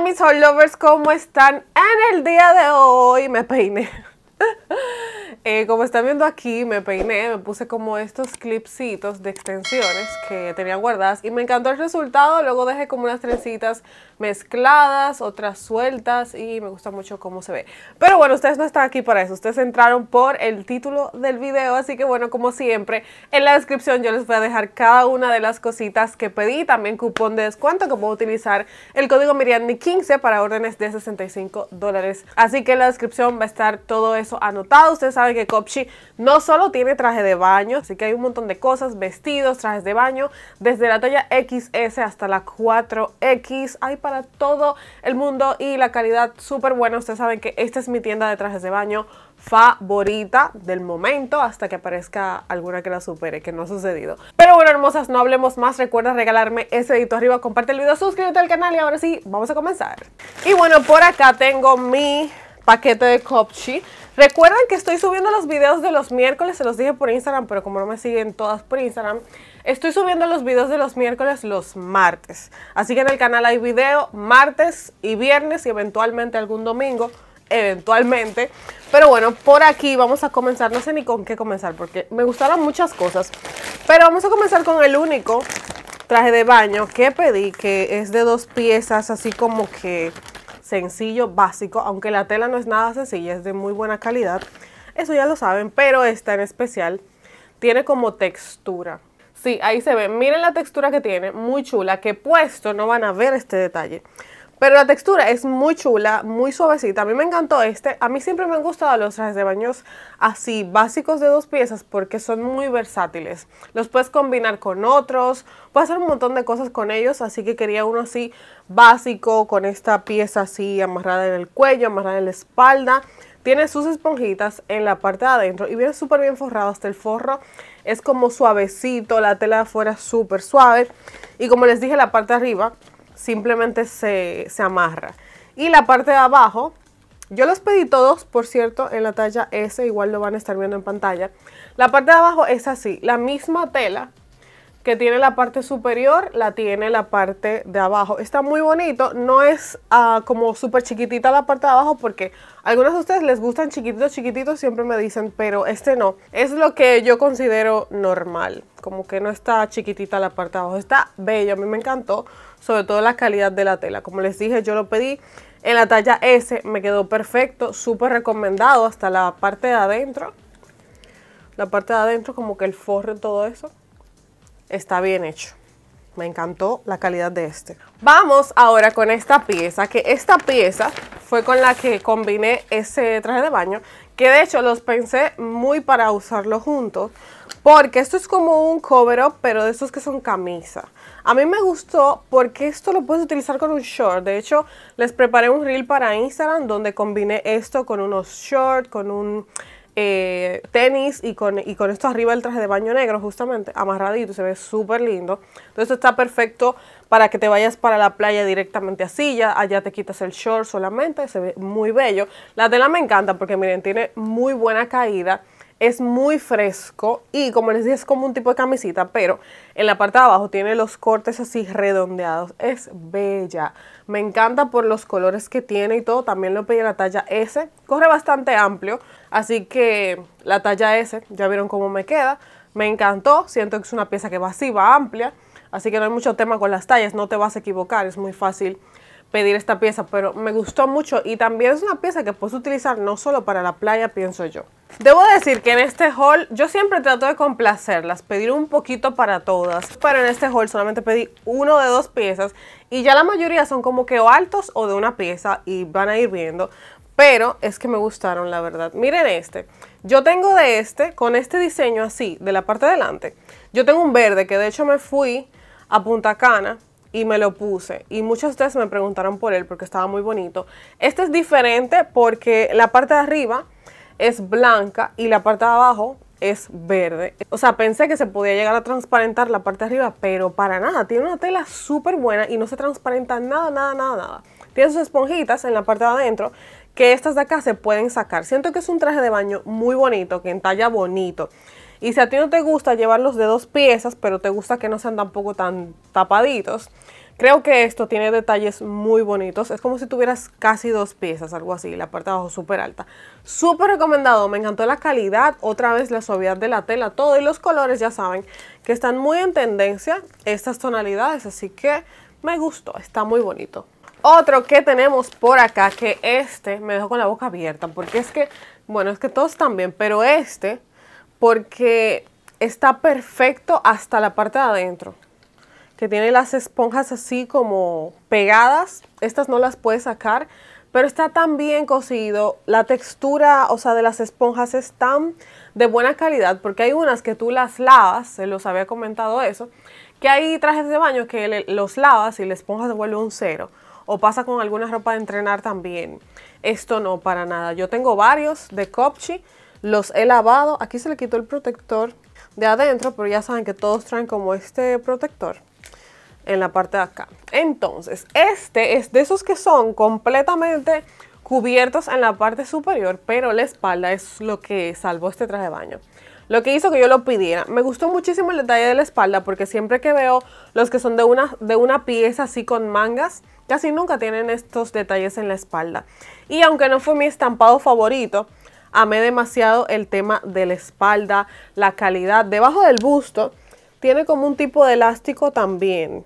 mis all lovers, ¿cómo están? En el día de hoy me peiné. Eh, como están viendo aquí, me peiné, me puse como estos clipsitos de extensiones que tenía guardadas y me encantó el resultado. Luego dejé como unas trencitas mezcladas, otras sueltas y me gusta mucho cómo se ve. Pero bueno, ustedes no están aquí para eso, ustedes entraron por el título del video, así que bueno, como siempre, en la descripción yo les voy a dejar cada una de las cositas que pedí, también cupón de descuento que puedo utilizar el código y 15 para órdenes de 65 dólares. Así que en la descripción va a estar todo eso anotado, ustedes saben que Copchi no solo tiene traje de baño, así que hay un montón de cosas, vestidos, trajes de baño, desde la talla XS hasta la 4X, hay para todo el mundo y la calidad súper buena. Ustedes saben que esta es mi tienda de trajes de baño favorita del momento hasta que aparezca alguna que la supere, que no ha sucedido. Pero bueno, hermosas, no hablemos más. Recuerda regalarme ese dedito arriba, comparte el video, suscríbete al canal y ahora sí, vamos a comenzar. Y bueno, por acá tengo mi paquete de Copchi. Recuerden que estoy subiendo los videos de los miércoles, se los dije por Instagram, pero como no me siguen todas por Instagram, estoy subiendo los videos de los miércoles los martes. Así que en el canal hay video martes y viernes y eventualmente algún domingo, eventualmente. Pero bueno, por aquí vamos a comenzar, no sé ni con qué comenzar porque me gustaron muchas cosas. Pero vamos a comenzar con el único traje de baño que pedí, que es de dos piezas, así como que sencillo, básico, aunque la tela no es nada sencilla, es de muy buena calidad, eso ya lo saben, pero esta en especial tiene como textura. Sí, ahí se ve, miren la textura que tiene, muy chula, que puesto no van a ver este detalle. Pero la textura es muy chula, muy suavecita. A mí me encantó este. A mí siempre me han gustado los trajes de baños así, básicos de dos piezas, porque son muy versátiles. Los puedes combinar con otros, puedes hacer un montón de cosas con ellos. Así que quería uno así básico, con esta pieza así amarrada en el cuello, amarrada en la espalda. Tiene sus esponjitas en la parte de adentro y viene súper bien forrado hasta el forro. Es como suavecito, la tela de afuera súper suave. Y como les dije, la parte de arriba simplemente se, amarra. Y la parte de abajo, yo los pedí todos, por cierto, en la talla S, igual lo van a estar viendo en pantalla. La parte de abajo es así, la misma tela que tiene la parte superior, la tiene la parte de abajo. Está muy bonito, no es ah, como súper chiquitita la parte de abajo porque algunos de ustedes les gustan chiquititos, chiquititos, siempre me dicen, pero este no. Es lo que yo considero normal, como que no está chiquitita la parte de abajo, está bello, a mí me encantó, sobre todo la calidad de la tela. Como les dije, yo lo pedí en la talla S, me quedó perfecto, súper recomendado hasta la parte de adentro. La parte de adentro, como que el forro y todo eso está bien hecho. Me encantó la calidad de este. Vamos ahora con esta pieza, que esta pieza fue con la que combiné ese traje de baño, que de hecho los pensé muy para usarlo juntos, porque esto es como un cover-up, pero de estos que son camisa. A mí me gustó porque esto lo puedes utilizar con un short. De hecho, les preparé un reel para Instagram donde combiné esto con unos shorts, con un eh, tenis y con, y con esto arriba el traje de baño negro, justamente, amarradito, se ve súper lindo. Entonces está perfecto para que te vayas para la playa directamente así, ya allá te quitas el short solamente, se ve muy bello. La tela me encanta porque miren, tiene muy buena caída es muy fresco y como les dije es como un tipo de camisita, pero en la parte de abajo tiene los cortes así redondeados. Es bella, me encanta por los colores que tiene y todo. También lo pedí en la talla S, corre bastante amplio, así que la talla S, ya vieron cómo me queda. Me encantó, siento que es una pieza que va así, va amplia, así que no hay mucho tema con las tallas, no te vas a equivocar, es muy fácil pedir esta pieza, pero me gustó mucho y también es una pieza que puedes utilizar no solo para la playa, pienso yo. Debo decir que en este haul yo siempre trato de complacerlas, pedir un poquito para todas, pero en este haul solamente pedí uno de dos piezas y ya la mayoría son como que altos o de una pieza y van a ir viendo. Pero es que me gustaron, la verdad. Miren este. Yo tengo de este, con este diseño así, de la parte de delante. Yo tengo un verde que de hecho me fui a Punta Cana y me lo puse. Y muchos de ustedes me preguntaron por él porque estaba muy bonito. Este es diferente porque la parte de arriba es blanca y la parte de abajo es verde. O sea, pensé que se podía llegar a transparentar la parte de arriba, pero para nada. Tiene una tela súper buena y no se transparenta nada, nada, nada, nada. Tiene sus esponjitas en la parte de adentro que estas de acá se pueden sacar. Siento que es un traje de baño muy bonito, que entalla bonito. Y si a ti no te gusta llevarlos de dos piezas, pero te gusta que no sean tampoco tan tapaditos, creo que esto tiene detalles muy bonitos. Es como si tuvieras casi dos piezas, algo así, la parte de abajo súper alta. Súper recomendado, me encantó la calidad, otra vez la suavidad de la tela, todo. Y los colores ya saben que están muy en tendencia estas tonalidades, así que me gustó, está muy bonito. Otro que tenemos por acá, que este me dejó con la boca abierta, porque es que, bueno, es que todos están bien, pero este porque está perfecto hasta la parte de adentro, que tiene las esponjas así como pegadas, estas no las puedes sacar, pero está tan bien cocido, la textura, o sea, de las esponjas es tan de buena calidad, porque hay unas que tú las lavas, se los había comentado eso, que hay trajes de baño que los lavas y la esponja se vuelve un cero, o pasa con alguna ropa de entrenar también. Esto no, para nada. Yo tengo varios de Copchi, los he lavado. Aquí se le quitó el protector de adentro, pero ya saben que todos traen como este protector en la parte de acá. Entonces, este es de esos que son completamente cubiertos en la parte superior, pero la espalda es lo que salvó este traje de baño. Lo que hizo que yo lo pidiera. Me gustó muchísimo el detalle de la espalda porque siempre que veo los que son de una, de una pieza así con mangas, casi nunca tienen estos detalles en la espalda. Y aunque no fue mi estampado favorito, amé demasiado el tema de la espalda, la calidad. Debajo del busto tiene como un tipo de elástico también,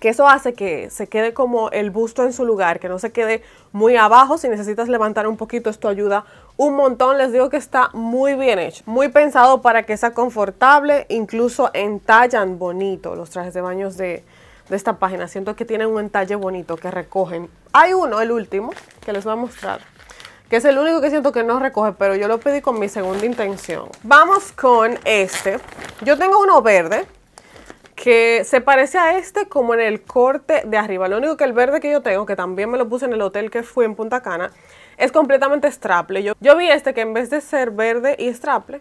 que eso hace que se quede como el busto en su lugar, que no se quede muy abajo. Si necesitas levantar un poquito, esto ayuda un montón. Les digo que está muy bien hecho, muy pensado para que sea confortable, incluso entallan bonito los trajes de baños de, de esta página. Siento que tienen un entalle bonito que recogen. Hay uno, el último, que les voy a mostrar que es el único que siento que no recoge, pero yo lo pedí con mi segunda intención. Vamos con este. Yo tengo uno verde que se parece a este como en el corte de arriba. Lo único que el verde que yo tengo, que también me lo puse en el hotel que fui en Punta Cana, es completamente straple. Yo, vi este que en vez de ser verde y straple,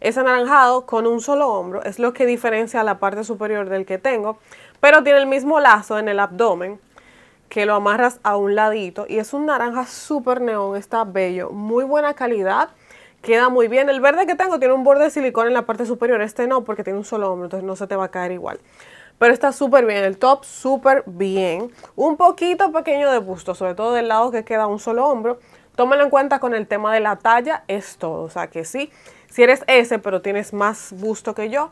es anaranjado con un solo hombro. Es lo que diferencia la parte superior del que tengo, pero tiene el mismo lazo en el abdomen que lo amarras a un ladito y es un naranja súper neón, está bello, muy buena calidad, queda muy bien. El verde que tengo tiene un borde de silicona en la parte superior, este no porque tiene un solo hombro, entonces no se te va a caer igual. Pero está súper bien, el top súper bien, un poquito pequeño de busto, sobre todo del lado que queda un solo hombro. Tómalo en cuenta con el tema de la talla, es todo, o sea que sí, si eres ese pero tienes más busto que yo,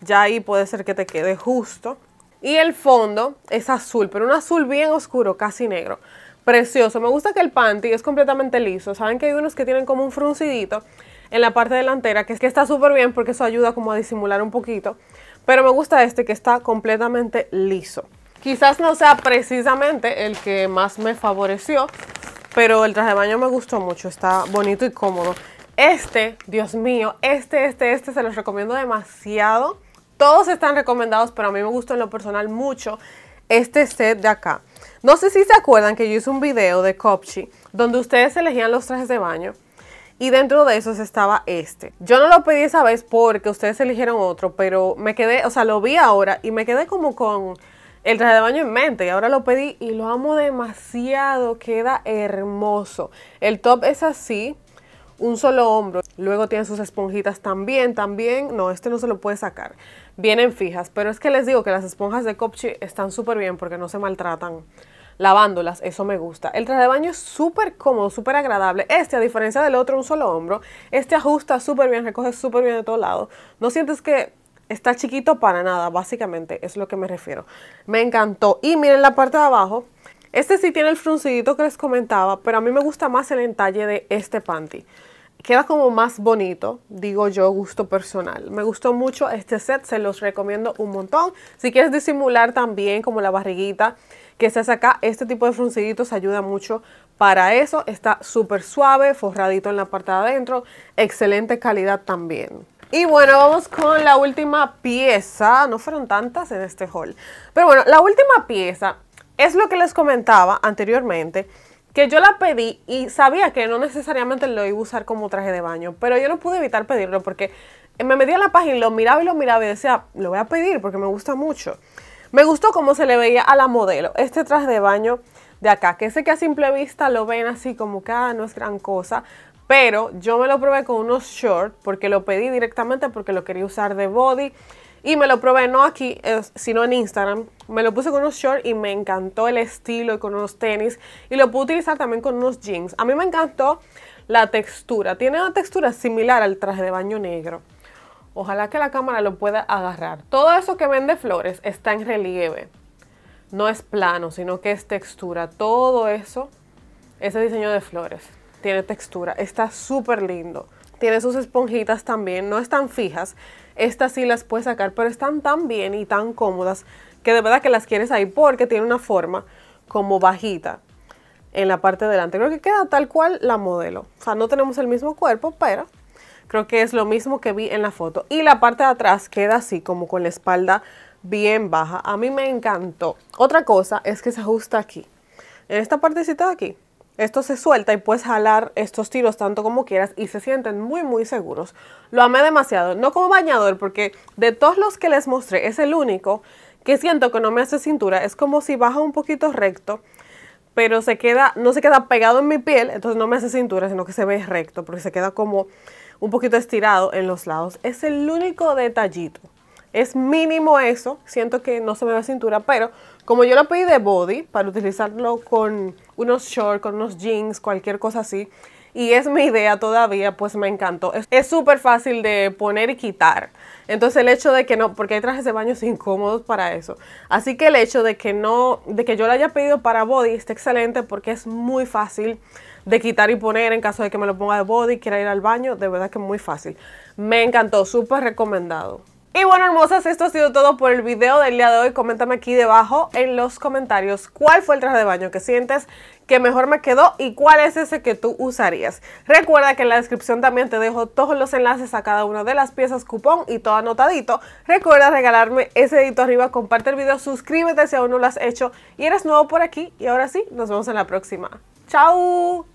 ya ahí puede ser que te quede justo y el fondo es azul, pero un azul bien oscuro, casi negro. Precioso. Me gusta que el panty es completamente liso. Saben que hay unos que tienen como un fruncidito en la parte delantera, que es que está súper bien porque eso ayuda como a disimular un poquito. Pero me gusta este que está completamente liso. Quizás no sea precisamente el que más me favoreció, pero el traje de baño me gustó mucho, está bonito y cómodo. Este, Dios mío, este, este, este se los recomiendo demasiado. Todos están recomendados, pero a mí me gusta en lo personal mucho este set de acá. No sé si se acuerdan que yo hice un video de Copchi donde ustedes elegían los trajes de baño y dentro de esos estaba este. Yo no lo pedí esa vez porque ustedes eligieron otro, pero me quedé, o sea, lo vi ahora y me quedé como con el traje de baño en mente y ahora lo pedí y lo amo demasiado, queda hermoso. El top es así, un solo hombro. Luego tiene sus esponjitas también, también. No, este no se lo puede sacar. Vienen fijas, pero es que les digo que las esponjas de Copchi están súper bien porque no se maltratan lavándolas, eso me gusta. El traje de baño es súper cómodo, súper agradable. Este, a diferencia del otro, un solo hombro, este ajusta súper bien, recoge súper bien de todos lados. No sientes que está chiquito para nada, básicamente, es lo que me refiero. Me encantó. Y miren la parte de abajo, este sí tiene el fruncidito que les comentaba, pero a mí me gusta más el entalle de este panty. Queda como más bonito, digo yo, gusto personal. Me gustó mucho este set, se los recomiendo un montón. Si quieres disimular también como la barriguita que se hace acá, este tipo de frunciditos ayuda mucho para eso. Está súper suave, forradito en la parte de adentro, excelente calidad también. Y bueno, vamos con la última pieza. No fueron tantas en este haul. Pero bueno, la última pieza es lo que les comentaba anteriormente, que yo la pedí y sabía que no necesariamente lo iba a usar como traje de baño, pero yo no pude evitar pedirlo porque me metía en la página lo miraba y lo miraba y decía, lo voy a pedir porque me gusta mucho. Me gustó cómo se le veía a la modelo este traje de baño de acá, que sé que a simple vista lo ven así como que ah, no es gran cosa, pero yo me lo probé con unos shorts porque lo pedí directamente porque lo quería usar de body y me lo probé no aquí, sino en Instagram. Me lo puse con unos shorts y me encantó el estilo y con unos tenis. Y lo pude utilizar también con unos jeans. A mí me encantó la textura. Tiene una textura similar al traje de baño negro. Ojalá que la cámara lo pueda agarrar. Todo eso que vende flores está en relieve. No es plano, sino que es textura. Todo eso, ese diseño de flores, tiene textura. Está súper lindo. Tiene sus esponjitas también, no están fijas. Estas sí las puedes sacar, pero están tan bien y tan cómodas que de verdad que las quieres ahí porque tiene una forma como bajita en la parte delante. Creo que queda tal cual la modelo. O sea, no tenemos el mismo cuerpo, pero creo que es lo mismo que vi en la foto. Y la parte de atrás queda así, como con la espalda bien baja. A mí me encantó. Otra cosa es que se ajusta aquí. En esta partecita de aquí esto se suelta y puedes jalar estos tiros tanto como quieras y se sienten muy muy seguros. Lo amé demasiado, no como bañador porque de todos los que les mostré es el único que siento que no me hace cintura. Es como si baja un poquito recto, pero se queda, no se queda pegado en mi piel, entonces no me hace cintura, sino que se ve recto porque se queda como un poquito estirado en los lados. Es el único detallito. Es mínimo eso, siento que no se me ve cintura, pero como yo lo pedí de body, para utilizarlo con unos shorts, con unos jeans, cualquier cosa así, y es mi idea todavía, pues me encantó. Es súper fácil de poner y quitar. Entonces el hecho de que no, porque hay trajes de baño incómodos para eso. Así que el hecho de que no, de que yo lo haya pedido para body está excelente porque es muy fácil de quitar y poner en caso de que me lo ponga de body, quiera ir al baño, de verdad que es muy fácil. Me encantó, súper recomendado. Y bueno, hermosas, esto ha sido todo por el video del día de hoy. Coméntame aquí debajo en los comentarios cuál fue el traje de baño que sientes que mejor me quedó y cuál es ese que tú usarías. Recuerda que en la descripción también te dejo todos los enlaces a cada una de las piezas, cupón y todo anotadito. Recuerda regalarme ese dedito arriba, comparte el video, suscríbete si aún no lo has hecho y eres nuevo por aquí. Y ahora sí, nos vemos en la próxima. ¡Chao!